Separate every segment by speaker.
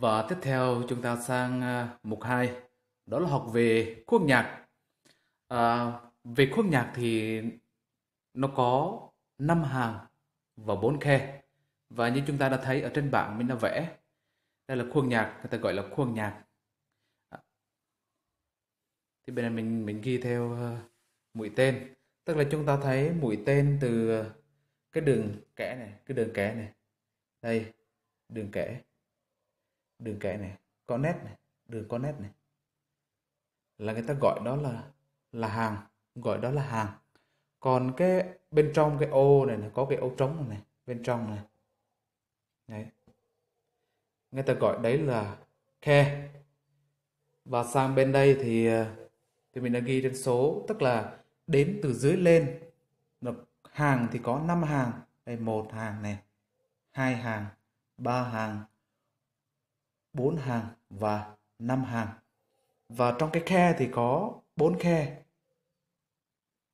Speaker 1: Và tiếp theo chúng ta sang à, mục 2, đó là học về khuôn nhạc. À, về khuôn nhạc thì nó có 5 hàng và 4 khe. Và như chúng ta đã thấy ở trên bảng mình đã vẽ, đây là khuôn nhạc, người ta gọi là khuôn nhạc. À. Thì bên này mình mình ghi theo à, mũi tên, tức là chúng ta thấy mũi tên từ à, cái đường kẽ này, cái đường kẽ này. Đây, đường kẽ đường kẻ này có nét này đường có nét này là người ta gọi đó là là hàng gọi đó là hàng còn cái bên trong cái ô này, là có cái ô trống này, bên trong này đấy người ta gọi đấy là khe và sang bên đây thì à, thì mình đã ghi trên số tức là đếm từ dưới lên là hàng thì có 5 hàng đây một hàng này hai hàng ba hàng 4 hàng và 5 hàng. Và trong cái khe thì có 4 khe.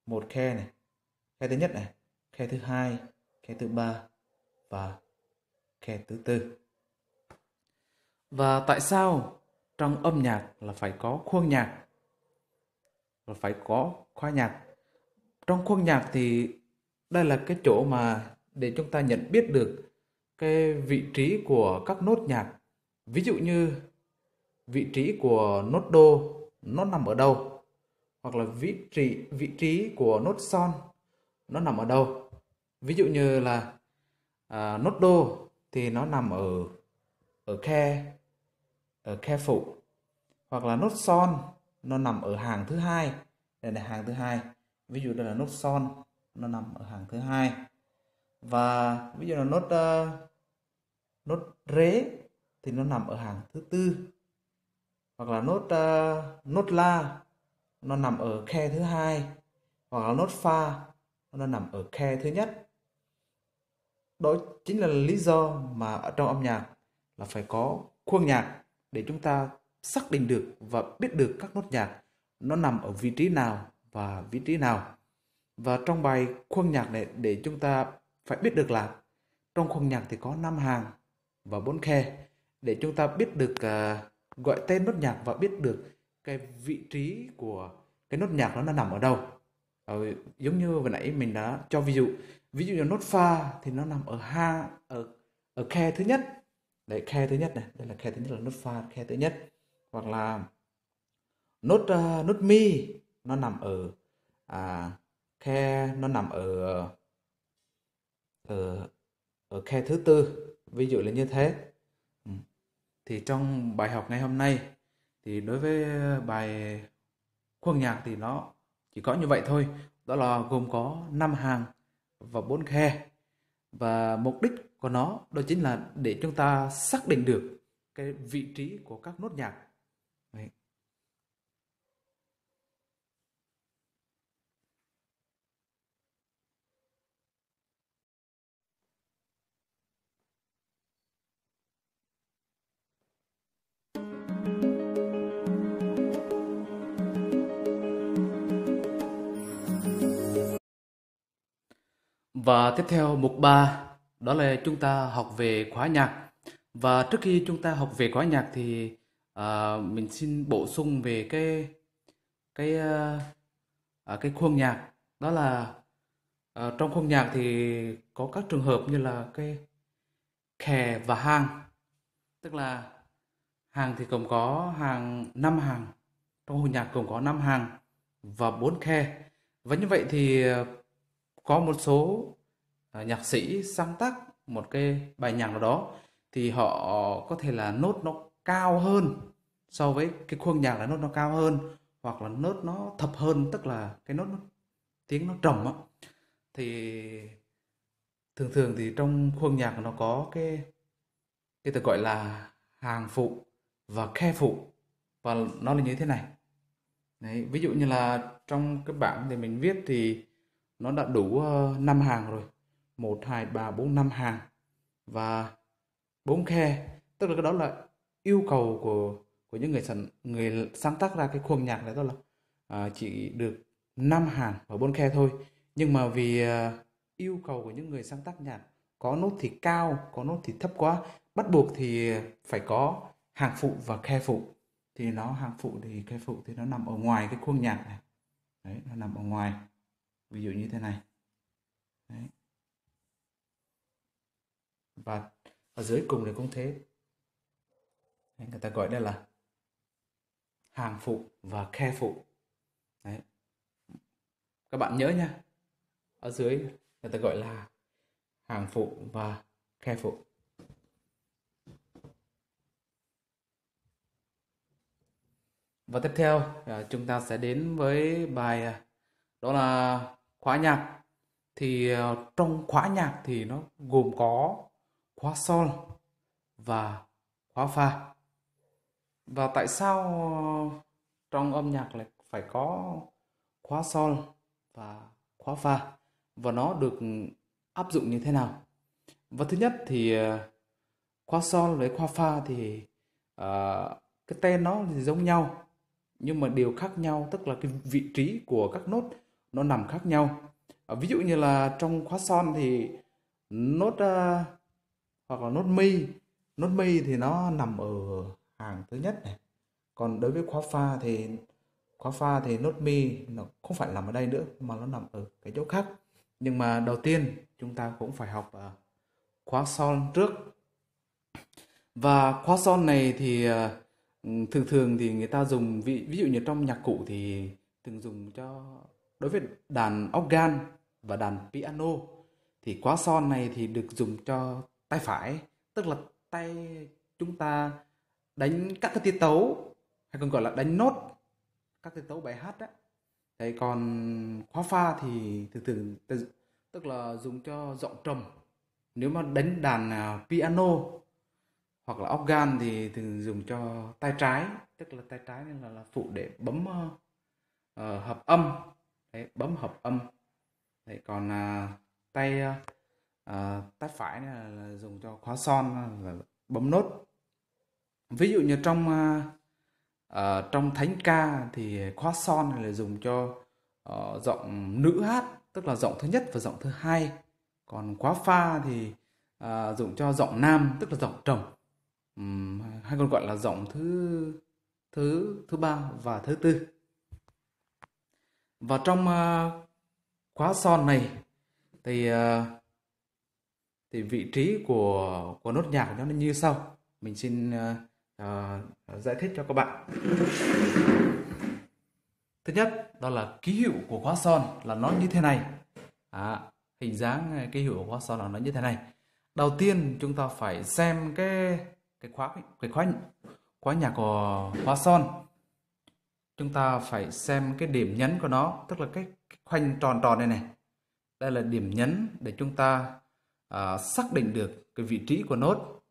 Speaker 1: Một khe này, khe thứ nhất này, khe thứ hai, khe thứ ba và khe thứ tư. Và tại sao trong âm nhạc là phải có khuôn nhạc và phải có khoa nhạc. Trong khuôn nhạc thì đây là cái chỗ mà để chúng ta nhận biết được cái vị trí của các nốt nhạc Ví dụ như vị trí của nốt đô nó nằm ở đâu hoặc là vị trí vị trí của nốt son nó nằm ở đâu. Ví dụ như là à, nốt đô thì nó nằm ở ở khe ở khe phụ hoặc là nốt son nó nằm ở hàng thứ hai đây là hàng thứ hai ví dụ đây là nốt son nó nằm ở hàng thứ hai và ví dụ là nốt uh, nốt rế thì nó nằm ở hàng thứ tư hoặc là nốt uh, nốt la nó nằm ở khe thứ hai hoặc là nốt pha nó nằm ở khe thứ nhất đó chính là lý do mà ở trong âm nhạc là phải có khuôn nhạc để chúng ta xác định được và biết được các nốt nhạc nó nằm ở vị trí nào và vị trí nào và trong bài khuôn nhạc này để chúng ta phải biết được là trong khuôn nhạc thì có năm hàng và bốn khe để chúng ta biết được uh, gọi tên nốt nhạc và biết được cái vị trí của cái nốt nhạc nó nó nằm ở đâu ờ, giống như vừa nãy mình đã cho ví dụ ví dụ như nốt pha thì nó nằm ở ha ở ở khe thứ nhất đấy khe thứ nhất này đây là khe thứ nhất là nốt pha khe thứ nhất hoặc là nốt uh, nốt mi nó nằm ở à, khe nó nằm ở ở ở khe thứ tư ví dụ là như thế thì trong bài học ngày hôm nay thì đối với bài khuôn nhạc thì nó chỉ có như vậy thôi đó là gồm có 5 hàng và 4 khe và mục đích của nó đó chính là để chúng ta xác định được cái vị trí của các nốt nhạc Và tiếp theo mục 3 đó là chúng ta học về khóa nhạc. Và trước khi chúng ta học về khóa nhạc thì à, mình xin bổ sung về cái cái à, à cái khuôn nhạc đó là à, trong khuôn nhạc thì có các trường hợp như là cái khè và hàng tức là hàng thì cũng có hàng năm hàng trong khuôn nhạc cũng có năm hàng và bốn khe và như vậy thì à, có một số Ờ, nhạc sĩ sáng tác một cái bài nhạc nào đó thì họ có thể là nốt nó cao hơn so với cái khuôn nhạc là nốt nó cao hơn hoặc là nốt nó thấp hơn tức là cái nốt nó, tiếng nó trầm á thì thường thường thì trong khuôn nhạc nó có cái cái từ gọi là hàng phụ và khe phụ và nó là như thế này Đấy, ví dụ như là trong cái bảng thì mình viết thì nó đã đủ ờ, năm hàng rồi 1, 2, 3, 4, 5 hàng và bốn khe tức là cái đó là yêu cầu của của những người sản người sáng tác ra cái khuôn nhạc này đó là à, chỉ được 5 hàng và bốn khe thôi nhưng mà vì à, yêu cầu của những người sáng tác nhạc có nốt thì cao có nốt thì thấp quá bắt buộc thì phải có hàng phụ và khe phụ thì nó hàng phụ thì khe phụ thì nó nằm ở ngoài cái khuôn nhạc này đấy nó nằm ở ngoài ví dụ như thế này đấy và ở dưới cùng thì cũng thế Đấy, người ta gọi đây là hàng phụ và khe phụ Đấy. các bạn nhớ nha ở dưới người ta gọi là hàng phụ và khe phụ và tiếp theo à, chúng ta sẽ đến với bài à, đó là khóa nhạc thì à, trong khóa nhạc thì nó gồm có khóa sol và khóa pha và tại sao ờ, trong âm nhạc lại phải có khóa sol và khóa pha và nó được áp dụng như thế nào và thứ nhất thì ờ, khóa sol với khóa pha thì uh, cái tên nó thì giống nhau nhưng mà điều khác nhau tức là cái vị trí của các nốt nó nằm khác nhau uh, ví dụ như là trong khóa son thì nốt uh, hoặc là nốt mi nốt mi thì nó nằm ở hàng thứ nhất này còn đối với khóa pha thì khóa pha thì nốt mi nó không phải nằm ở đây nữa mà nó nằm ở cái chỗ khác nhưng mà đầu tiên chúng ta cũng phải học à, khóa son trước và khóa son này thì à, thường thường thì người ta dùng ví, ví dụ như trong nhạc cụ thì thường dùng cho đối với đàn organ và đàn piano thì khóa son này thì được dùng cho tay phải tức là tay chúng ta đánh các cái tiết tấu hay còn gọi là đánh nốt các tiết tấu bài hát đó đấy còn khóa pha thì thường thường tức là dùng cho giọng trầm nếu mà đánh đàn à, piano hoặc là organ thì thường dùng cho tay trái tức là tay trái nên là, là phụ để bấm uh, hợp âm đấy, bấm hợp âm đấy còn uh, tay uh, à, ờ, tát phải là, là dùng cho khóa son và bấm nốt ví dụ như trong à, à, trong thánh ca thì khóa son là dùng cho à, giọng nữ hát tức là giọng thứ nhất và giọng thứ hai còn khóa pha thì à, dùng cho giọng nam tức là giọng trầm um, hay còn gọi là giọng thứ thứ thứ ba và thứ tư và trong uh, khóa son này thì uh, thì vị trí của của nốt nhạc của nó như sau mình xin uh, uh, giải thích cho các bạn thứ nhất đó là ký hiệu của khóa son là nó như thế này à, hình dáng ờ, ký hiệu của khóa son là nó như thế này đầu tiên chúng ta phải xem cái cái khóa cái khóa khóa nhạc của khóa son chúng ta phải xem cái điểm nhấn của nó tức là cái khoanh tròn tròn này này đây là điểm nhấn để chúng ta à, xác định được cái vị trí của nốt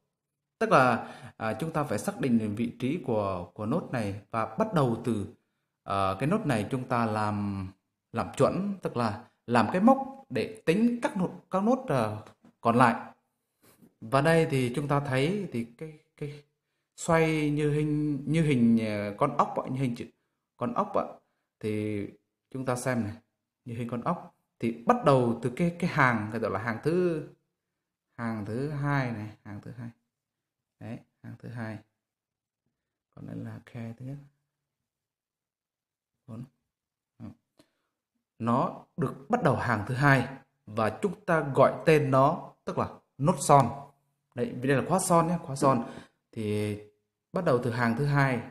Speaker 1: tức là à, chúng ta phải xác định được vị trí của của nốt này và bắt đầu từ à, cái nốt này chúng ta làm làm chuẩn tức là làm cái mốc để tính các nốt các nốt à, còn lại và đây thì chúng ta thấy thì cái cái xoay như hình như hình à, con ốc như hình chữ con ốc thì chúng ta xem này như hình con ốc thì bắt đầu từ cái cái hàng gọi là hàng thứ hàng thứ hai này hàng thứ hai đấy hàng thứ hai còn đây là khe thứ nhất bốn nó được bắt đầu hàng thứ hai và chúng ta gọi tên nó tức là nốt son đấy vì đây là khóa son nhé khóa son thì bắt đầu từ hàng thứ hai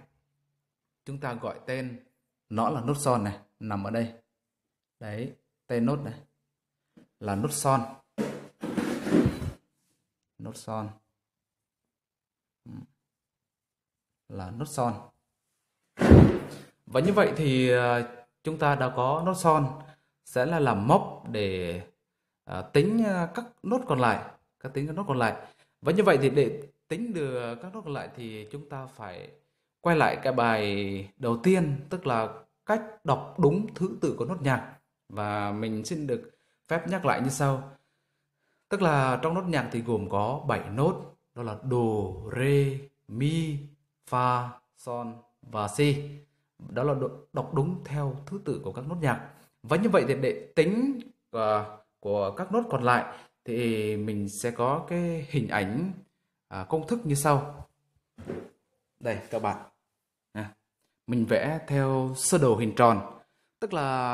Speaker 1: chúng ta gọi tên nó là nốt son này nằm ở đây đấy tên nốt này là nốt son nốt son ừ. là nốt son và như vậy thì à, chúng ta đã có nốt son sẽ là làm mốc để à, tính à, các nốt còn lại các tính các nốt còn lại và như vậy thì để tính được các nốt còn lại thì chúng ta phải quay lại cái bài đầu tiên tức là cách đọc đúng thứ tự của nốt nhạc và mình xin được phép nhắc lại như sau Tức là trong nốt nhạc thì gồm có 7 nốt, đó là Do, Re, Mi, Fa, Son và Si. Đó là đọc đúng theo thứ tự của các nốt nhạc. Và như vậy thì để tính của, à, của các nốt còn lại thì mình sẽ có cái hình ảnh à, công thức như sau. Đây các bạn. mình vẽ theo sơ đồ hình tròn. Tức là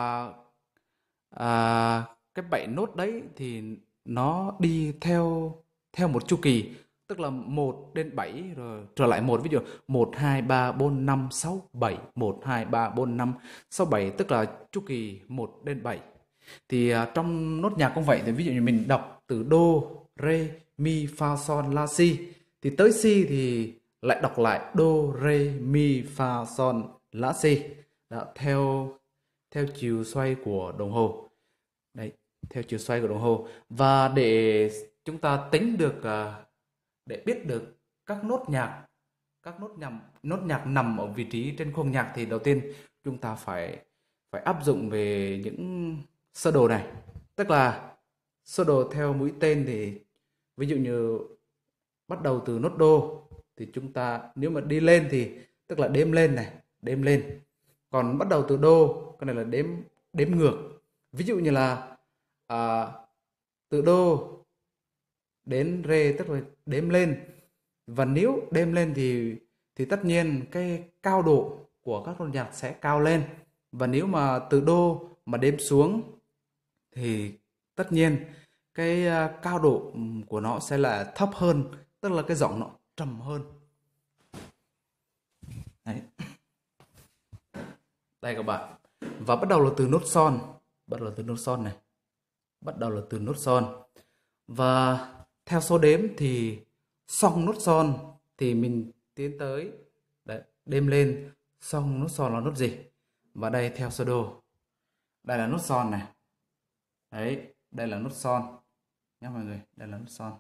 Speaker 1: à, cái bảy nốt đấy thì nó đi theo theo một chu kỳ tức là 1 đến 7 rồi trở lại một ví dụ 1 2 3 4 5 6 7 1 2 3 4 5 6 7 tức là chu kỳ 1 đến 7. Thì à, trong nốt nhạc cũng vậy thì ví dụ như mình đọc từ do re mi fa son la si thì tới si thì lại đọc lại do re mi fa son la si Đó, theo theo chiều xoay của đồng hồ. Đấy, theo chiều xoay của đồng hồ và để chúng ta tính được à, để biết được các nốt nhạc các nốt nhạc nốt nhạc nằm ở vị trí trên khuôn nhạc thì đầu tiên chúng ta phải phải áp dụng về những sơ đồ này tức là sơ đồ theo mũi tên thì ví dụ như bắt đầu từ nốt đô thì chúng ta nếu mà đi lên thì tức là đếm lên này đếm lên còn bắt đầu từ đô cái này là đếm đếm ngược ví dụ như là à, tự đô đến rê tức là đếm lên và nếu đếm lên thì thì tất nhiên cái cao độ của các con nhạc sẽ cao lên và nếu mà từ đô mà đếm xuống thì tất nhiên cái à, cao độ của nó sẽ là thấp hơn tức là cái giọng nó trầm hơn Đấy. đây các bạn và bắt đầu là từ nốt son bắt đầu từ nốt son này bắt đầu là từ nốt son và theo số đếm thì xong nốt son thì mình tiến tới đấy, đêm lên xong nốt son là nốt gì và đây theo sơ đồ đây là nốt son này đấy đây là nốt son nhé mọi người đây là nốt son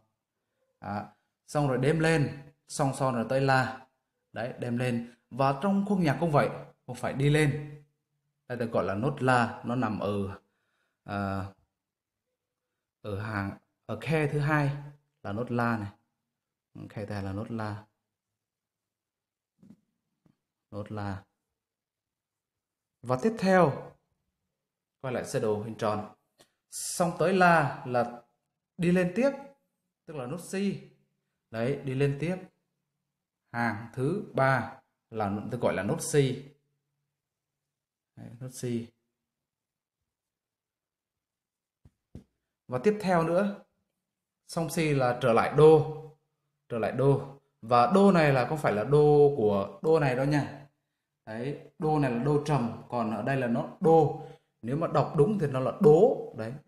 Speaker 1: à, xong rồi đếm lên xong son rồi tới la đấy đếm lên và trong khung nhạc cũng vậy cũng phải đi lên đây được gọi là nốt la nó nằm ở à, ở hàng ở khe thứ hai là nốt la này ừ, khe thứ hai là nốt la nốt la và tiếp theo quay lại sơ đồ hình tròn xong tới la là đi lên tiếp tức là nốt si đấy đi lên tiếp hàng thứ ba là được gọi là nốt si đấy, nốt si và tiếp theo nữa song C là trở lại đô trở lại đô và đô này là không phải là đô của đô này đó nha đấy đô này là đô trầm còn ở đây là nó đô nếu mà đọc đúng thì nó là đố đấy